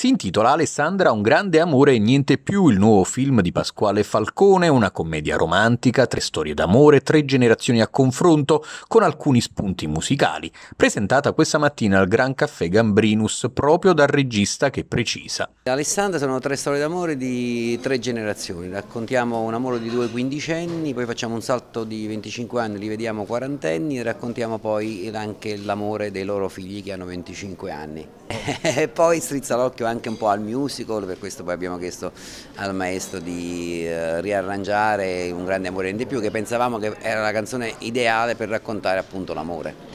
Si intitola Alessandra Un grande amore e niente più, il nuovo film di Pasquale Falcone, una commedia romantica, tre storie d'amore, tre generazioni a confronto, con alcuni spunti musicali, presentata questa mattina al Gran Caffè Gambrinus proprio dal regista che precisa. Alessandra sono tre storie d'amore di tre generazioni, raccontiamo un amore di due quindicenni, poi facciamo un salto di 25 anni, li vediamo quarantenni e raccontiamo poi anche l'amore dei loro figli che hanno 25 anni. e poi strizza l'occhio anche un po' al musical, per questo poi abbiamo chiesto al maestro di eh, riarrangiare Un grande amore in di più, che pensavamo che era la canzone ideale per raccontare appunto l'amore.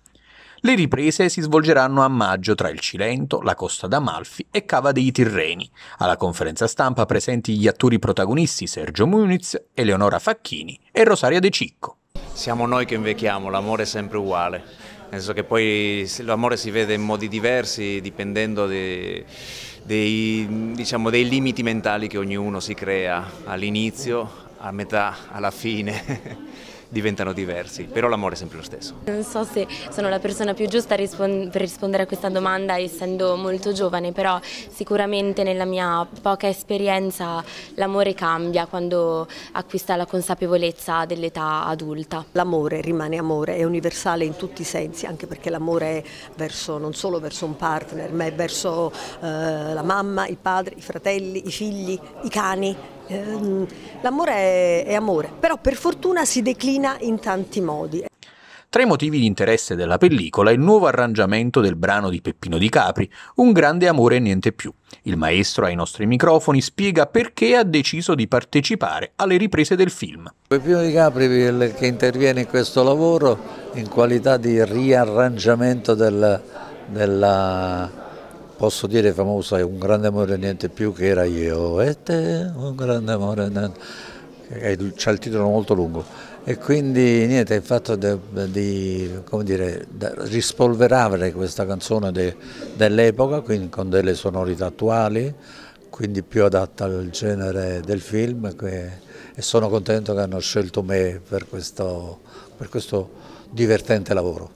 Le riprese si svolgeranno a maggio tra il Cilento, la Costa d'Amalfi e Cava dei Tirreni. Alla conferenza stampa presenti gli attori protagonisti Sergio Muniz, Eleonora Facchini e Rosaria De Cicco siamo noi che invecchiamo, l'amore è sempre uguale, nel senso che poi l'amore si vede in modi diversi dipendendo dei, dei, diciamo, dei limiti mentali che ognuno si crea all'inizio, a metà, alla fine. diventano diversi, però l'amore è sempre lo stesso. Non so se sono la persona più giusta rispon per rispondere a questa domanda essendo molto giovane, però sicuramente nella mia poca esperienza l'amore cambia quando acquista la consapevolezza dell'età adulta. L'amore rimane amore, è universale in tutti i sensi, anche perché l'amore è verso, non solo verso un partner, ma è verso eh, la mamma, il padre, i fratelli, i figli, i cani, Ehm, l'amore è, è amore, però per fortuna si declina in tanti modi. Tra i motivi di interesse della pellicola il nuovo arrangiamento del brano di Peppino di Capri, Un grande amore e niente più. Il maestro ai nostri microfoni spiega perché ha deciso di partecipare alle riprese del film. Peppino di Capri che interviene in questo lavoro in qualità di riarrangiamento del, della, posso dire famosa, un grande amore niente più che era io e te, un grande amore niente c'è il titolo molto lungo e quindi niente, il fatto di, di dire, rispolverare questa canzone de, dell'epoca con delle sonorità attuali, quindi più adatta al genere del film che, e sono contento che hanno scelto me per questo, per questo divertente lavoro.